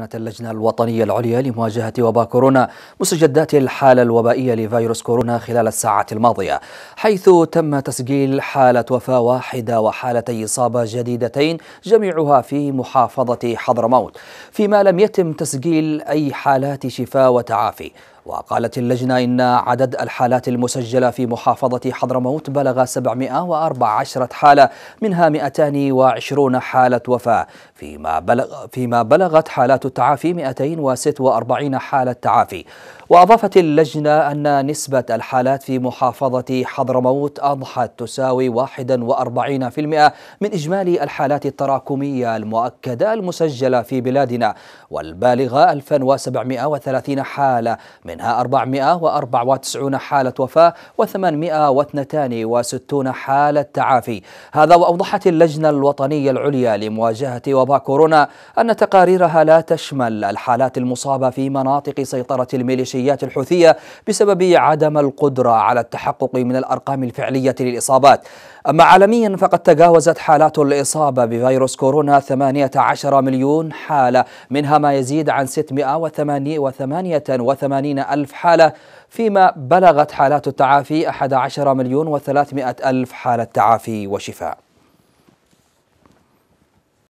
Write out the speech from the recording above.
أعلنت اللجنة الوطنية العليا لمواجهة وباء كورونا مستجدات الحالة الوبائية لفيروس كورونا خلال الساعات الماضية حيث تم تسجيل حالة وفاة واحدة وحالتي إصابة جديدتين جميعها في محافظة حضرموت فيما لم يتم تسجيل أي حالات شفاء وتعافي وقالت اللجنة إن عدد الحالات المسجلة في محافظة حضرموت بلغ 714 حالة منها 220 حالة وفاة فيما, بلغ فيما بلغت حالات التعافي 246 حالة تعافي وأضافت اللجنة أن نسبة الحالات في محافظة حضرموت أضحت تساوي 41% من إجمالي الحالات التراكمية المؤكدة المسجلة في بلادنا والبالغة 1730 حالة منها 494 حالة وفاة و862 حالة تعافي هذا وأوضحت اللجنة الوطنية العليا لمواجهة وباء كورونا أن تقاريرها لا تشمل الحالات المصابة في مناطق سيطرة الميليشيات الحوثية بسبب عدم القدرة على التحقق من الأرقام الفعلية للإصابات أما عالميا فقد تجاوزت حالات الإصابة بفيروس كورونا 18 مليون حالة منها ما يزيد عن 688 ألف حالة فيما بلغت حالات التعافي 11 مليون و300 ألف حالة تعافي وشفاء